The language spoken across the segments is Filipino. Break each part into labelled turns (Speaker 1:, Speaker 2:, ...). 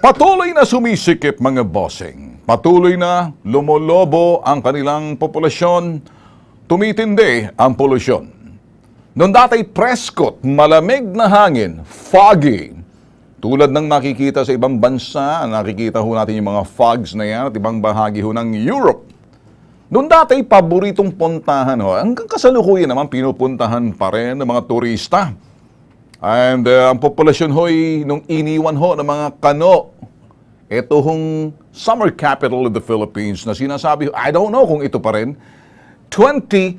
Speaker 1: Patuloy na sumisikip mga bossing. Patuloy na lumolobo ang kanilang populasyon. Tumitindi ang polusyon. Noong dati preskot, malamig na hangin, foggy. Tulad ng nakikita sa ibang bansa, nakikita ho natin yung mga fogs na yan at ibang bahagi ho ng Europe. Noon dati, paboritong puntahan ho. Hanggang kasalukuyan naman, pinupuntahan pa rin ng mga turista And uh, ang populasyon ho'y nung iniwan ho ng mga kano. Ito hong summer capital of the Philippines na sinasabi, I don't know kung ito pa rin, 20,000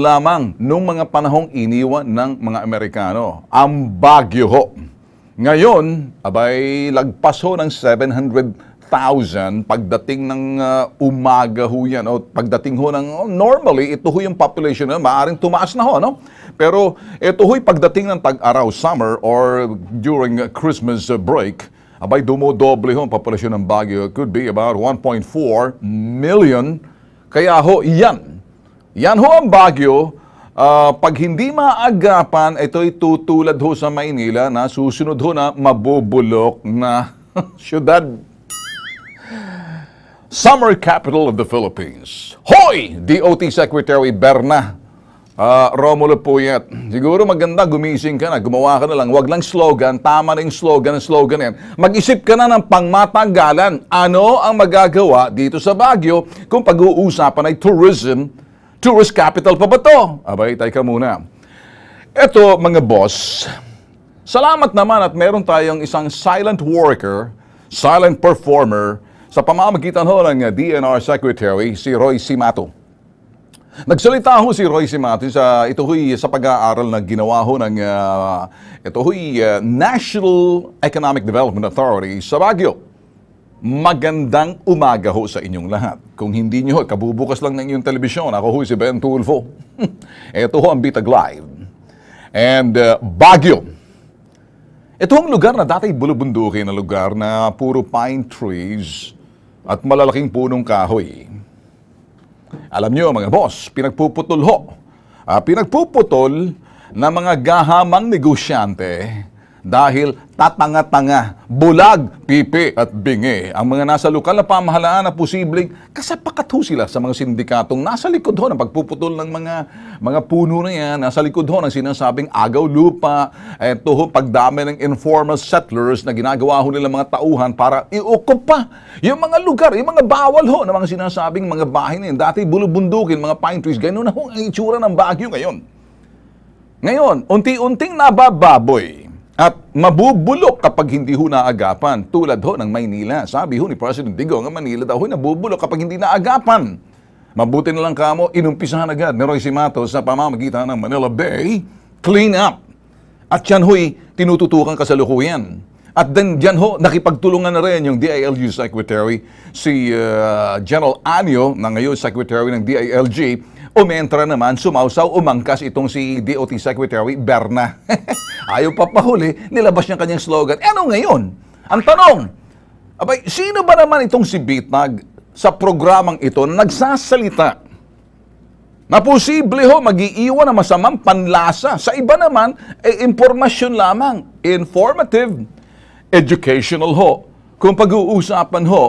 Speaker 1: lamang nung mga panahong iniwan ng mga Amerikano. Ang Baguio ho. Ngayon, abay lagpas ho ng 700,000 pagdating ng uh, umaga ho yan. O pagdating ho ng, oh, normally, ito ho yung population na maaaring tumaas na ho, no? Pero ito ho'y pagdating ng tag-araw summer or during Christmas break, abay dumodoble ho ang populasyon ng Baguio. It could be about 1.4 million. Kaya ho, yan. Yan ho ang Baguio. Uh, pag hindi maagapan, ito'y tutulad ho sa Maynila na susunod ho na mabubulok na syudad. Summer capital of the Philippines. Hoy! DOT Secretary Berna Uh, Romulo Puyat, siguro maganda gumising ka na, gumawa ka na lang. Huwag lang slogan, tama na yung slogan, slogan yan. Mag-isip ka na ng pangmatagalan. Ano ang magagawa dito sa Baguio kung pag-uusapan ay tourism, tourist capital pa ba to? Abay, tay ka muna. Ito, mga boss, salamat naman at meron tayong isang silent worker, silent performer sa pamamagitan ho ng DNR Secretary si Roy Simato. Nagsalita ho si Royce Matin sa ito huy sa pag-aaral na ginawa ho ng uh, ito huy uh, ah, National Economic Development Authority sa Baguio. Magandang umaga ho sa inyong lahat. Kung hindi nyo, kabubukas lang ng inyong telebisyon. Ako ho si Ben Tulfo. ito ho ang Bitag Live. And uh, Baguio. Ito ang lugar na dati bulubundukin na lugar na puro pine trees at malalaking punong kahoy. Alam nyo mga boss, pinagpuputol ho. Uh, pinagpuputol ng mga gahamang negosyante dahil tatanga-tanga, bulag, pipi at bingi ang mga nasa lokal na pamahalaan na posibleng kasapakat ho sila sa mga sindikatong nasa likod ho ng pagpuputol ng mga mga puno na yan, nasa likod ho ng sinasabing agaw lupa, eto ho pagdami ng informal settlers na ginagawa ho nila mga tauhan para iukupa yung mga lugar, yung mga bawal ho ng mga sinasabing mga bahay na yan. Dati bulubundukin, mga pine trees, ganoon na ho ang itsura ng Baguio ngayon. Ngayon, unti-unting nabababoy at mabubulok kapag hindi ho naagapan. Tulad ho ng Maynila. Sabi ho ni President Digong, ang Manila daw ho nabubulok kapag hindi naagapan. Mabuti na lang kamo, inumpisahan agad ni Roy Simatos sa pamamagitan ng Manila Bay Clean Up. At yan ho'y tinututukan kasalukuyan. At then dyan ho, nakipagtulungan na rin yung DILG Secretary, si uh, General Anio, na ngayon Secretary ng DILG, umentra naman, sumausaw, umangkas itong si DOT Secretary Berna. Ayaw papahuli, nilabas niya kanyang slogan. ano ngayon? Ang tanong, abay, sino ba naman itong si Bitnag sa programang ito na nagsasalita na posible ho mag-iiwan ng masamang panlasa. Sa iba naman, ay eh, impormasyon lamang. Informative, educational ho. Kung pag-uusapan ho,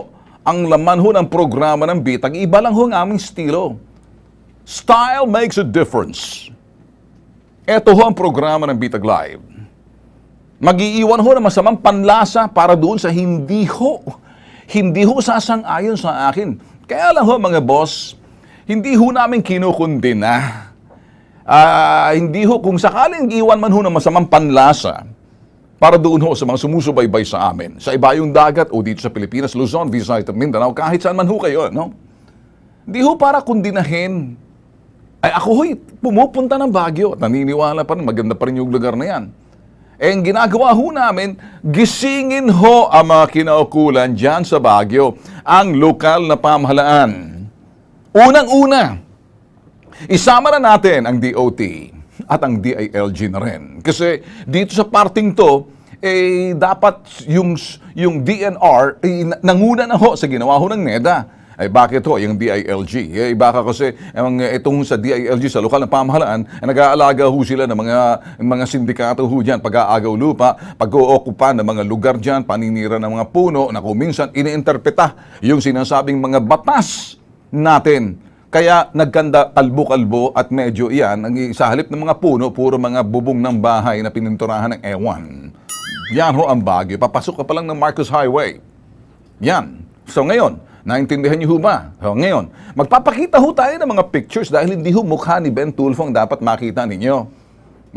Speaker 1: ang laman ho ng programa ng bitag, iba lang ho ang aming estilo. Style makes a difference. Ito ho ang programa ng Bitag Live. Magiiwan ho ng masamang panlasa para doon sa hindi ho, hindi ho sasang-ayon sa akin. Kaya lang ho mga boss, hindi ho namin kinukundina. Ah, hindi ho, kung sakaling iwan man ho ng masamang panlasa, para doon ho sa mga sumusubaybay sa amin, sa iba yung dagat o dito sa Pilipinas, Luzon, Visayas, Mindanao, kahit saan man ho kayo, no? Hindi ho para kundinahin ay ako ho'y pumupunta ng Baguio. Naniniwala pa rin, maganda pa rin yung lugar na yan. Eh, ang ginagawa ho namin, gisingin ho ang mga kinaukulan dyan sa Baguio, ang lokal na pamahalaan. Unang-una, isama na natin ang DOT at ang DILG na rin. Kasi dito sa parting to, eh, dapat yung, yung DNR, eh, nanguna na ho sa ginawa ho ng NEDA ay bakit ho yung DILG? Eh, baka kasi ang, eh, itong sa DILG sa lokal na pamahalaan, ay eh, nag-aalaga ho sila ng mga, mga sindikato ho dyan, pag-aagaw lupa, pag-ookupa ng mga lugar dyan, paninira ng mga puno, na kung minsan iniinterpreta yung sinasabing mga batas natin kaya nagkanda kalbo-kalbo at medyo iyan, ang isahalip ng mga puno, puro mga bubong ng bahay na pininturahan ng ewan. Yan ho ang bagyo. Papasok ka pa lang ng Marcos Highway. Yan. So ngayon, Naintindihan niyo ho ba? O, ngayon, magpapakita ho tayo ng mga pictures dahil hindi ho mukha ni Ben Tulfo ang dapat makita ninyo.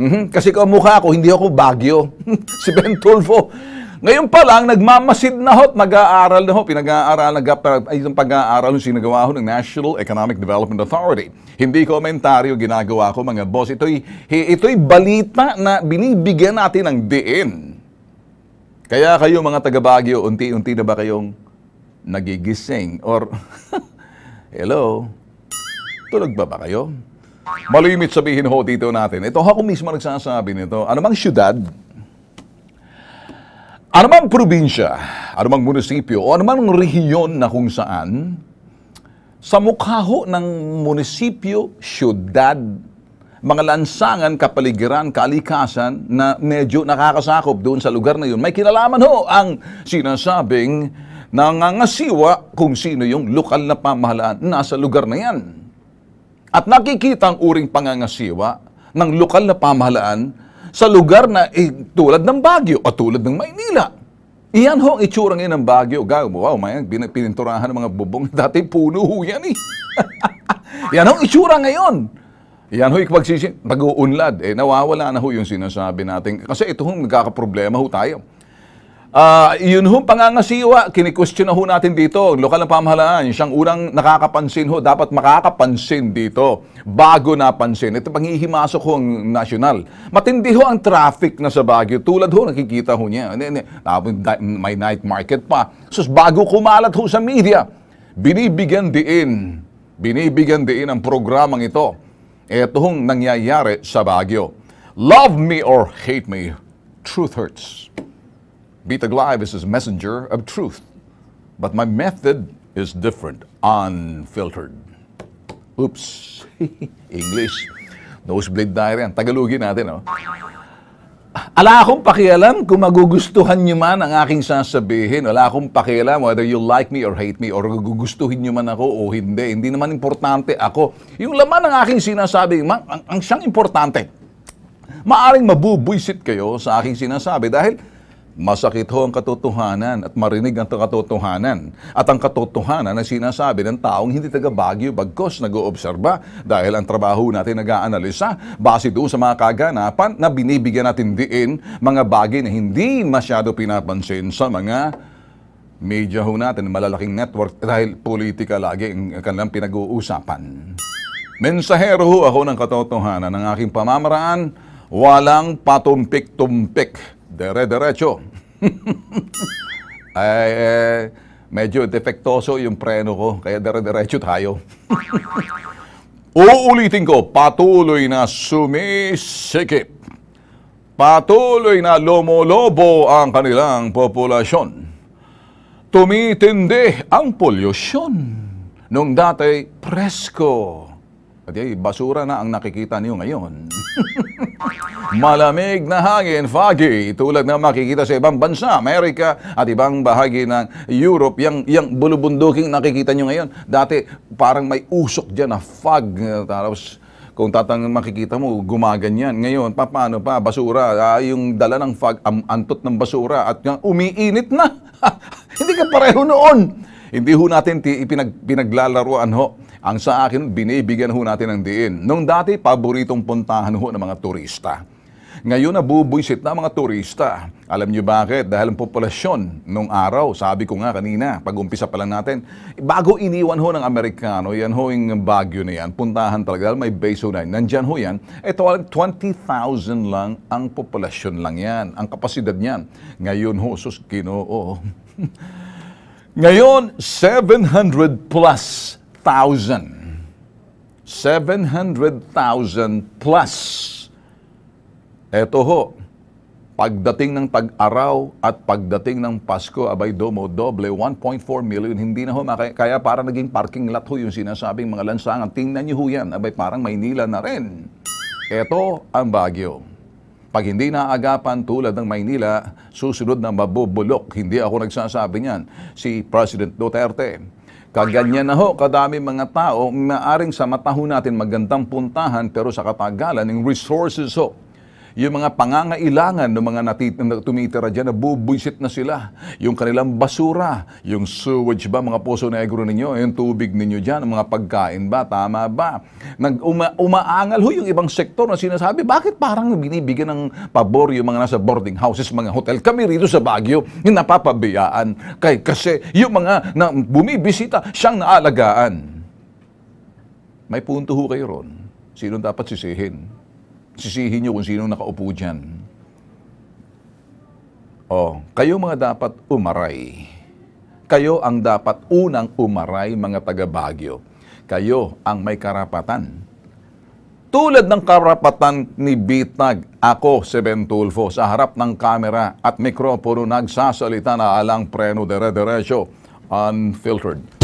Speaker 1: Mm-hmm. Kasi kung mukha ko, hindi ako Bagyo. si Ben Tulfo. Ngayon pa lang, nagmamasid na ho, nag-aaral na ho, pinag-aaral, nag itong pag-aaral yung sinagawa ho ng National Economic Development Authority. Hindi komentaryo ginagawa ko mga boss. Ito'y, ito'y balita na binibigyan natin ng diin. Kaya kayo mga taga-Bagyo, unti-unti na ba kayong nagigising or hello, tulog ba ba kayo? Malimit sabihin ho dito natin. Ito ako mismo nagsasabi nito. Ano mang syudad, anumang probinsya, anumang munisipyo, o anumang rehiyon na kung saan, sa mukha ho ng munisipyo, syudad, mga lansangan, kapaligiran, kalikasan na medyo nakakasakop doon sa lugar na yun, may kinalaman ho ang sinasabing nangangasiwa kung sino yung lokal na pamahalaan nasa lugar na yan. At nakikita ang uring pangangasiwa ng lokal na pamahalaan sa lugar na eh, tulad ng Baguio o tulad ng Maynila. Iyan ho ang itsura ngayon ng Baguio. Gago mo, wow, mayang pininturahan ng mga bubong. Dati puno ho yan eh. yan ho ang itsura ngayon. Iyan ho, ikpagsisi, pag-uunlad, eh, nawawala na ho yung sinasabi natin. Kasi ito ho, nagkakaproblema ho tayo. Uh, yun ho, pangangasiwa, kinikwestiyon na ho natin dito. Lokal na pamahalaan, siyang unang nakakapansin ho, dapat makakapansin dito bago na pansin. Ito panghihimasok ho ang national. Matindi ho ang traffic na sa Baguio. Tulad ho, nakikita ho niya. Ano, ano, may night market pa. So, bago kumalat ho sa media, binibigyan diin, binibigyan diin ang programang ito. Ito hong nangyayari sa Baguio. Love me or hate me, truth hurts the Live is his messenger of truth. But my method is different, unfiltered. Oops. English. Nosebleed diary yan. Tagalogin natin, oh. Ala akong pakialam kung magugustuhan nyo man ang aking sasabihin. Wala akong pakialam whether you like me or hate me or gugustuhin nyo man ako o hindi. Hindi naman importante ako. Yung laman ng aking sinasabi, ang, ang, siyang importante. Maaring mabubwisit kayo sa aking sinasabi dahil Masakit ho ang katotohanan at marinig ang katotohanan. At ang katotohanan na sinasabi ng taong hindi taga Baguio bagkos nag-oobserba dahil ang trabaho natin nag-aanalisa base doon sa mga kaganapan na binibigyan natin diin mga bagay na hindi masyado pinapansin sa mga media ho natin, malalaking network dahil politika lagi ang kanilang pinag-uusapan. Mensahero ho ako ng katotohanan ng aking pamamaraan, walang patumpik-tumpik dere-derecho. Ay, eh, medyo defektoso yung preno ko, kaya dere-derecho tayo. Uulitin ko, patuloy na sumisikip. Patuloy na lumolobo ang kanilang populasyon. Tumitindi ang polusyon. Nung dati, presko at ay, basura na ang nakikita niyo ngayon. Malamig na hangin, foggy, tulad na makikita sa ibang bansa, Amerika at ibang bahagi ng Europe. Yang, yang bulubunduking nakikita niyo ngayon. Dati parang may usok dyan na fog. Tapos kung tatang makikita mo, gumaganyan. Ngayon, paano pa? Basura. Ah, yung dala ng fog, am, antot ng basura at umiinit na. Hindi ka pareho noon. Hindi ho natin pinag, pinaglalaruan ho ang sa akin, binibigyan ho natin ng diin. Nung dati, paboritong puntahan ho ng mga turista. Ngayon, nabubuisit na mga turista. Alam niyo bakit? Dahil ang populasyon nung araw, sabi ko nga kanina, pag-umpisa pa lang natin, bago iniwan ho ng Amerikano, yan ho yung Baguio na yan, puntahan talaga, dahil may base ho na yan. Nandyan ho yan, ito eh, 20,000 lang ang populasyon lang yan, ang kapasidad niyan. Ngayon ho, sus, kinoo. Ngayon, 700 plus 700,000 plus. Eto ho, pagdating ng tag-araw at pagdating ng Pasko, abay domo, doble, 1.4 million. Hindi na ho, kaya para naging parking lot ho yung sinasabing mga lansangan. Tingnan niyo ho yan, abay parang Maynila na rin. Eto ang Baguio. Pag hindi naagapan tulad ng Maynila, susunod na mabubulok. Hindi ako nagsasabi niyan. Si President Duterte, Kaganyan na ho, kadami mga tao, maaring sa mataho natin magandang puntahan pero sa katagalan ng resources ho yung mga pangangailangan ng mga natit- na tumitira dyan, nabubunsit na sila. Yung kanilang basura, yung sewage ba, mga puso negro ninyo, yung tubig ninyo dyan, mga pagkain ba, tama ba? Nag uma- umaangal ho yung ibang sektor na sinasabi, bakit parang binibigyan ng pabor yung mga nasa boarding houses, mga hotel. Kami rito sa Baguio, yung napapabiyaan. Kay, kasi yung mga na bumibisita, siyang naalagaan. May punto ho kayo ron. Sino dapat sisihin? sisihin nyo kung sino nakaupo dyan. Oh, kayo mga dapat umaray. Kayo ang dapat unang umaray mga taga bagyo Kayo ang may karapatan. Tulad ng karapatan ni Bitag, ako si Bentulfo sa harap ng kamera at mikropono nagsasalita na alang preno dere-derecho, unfiltered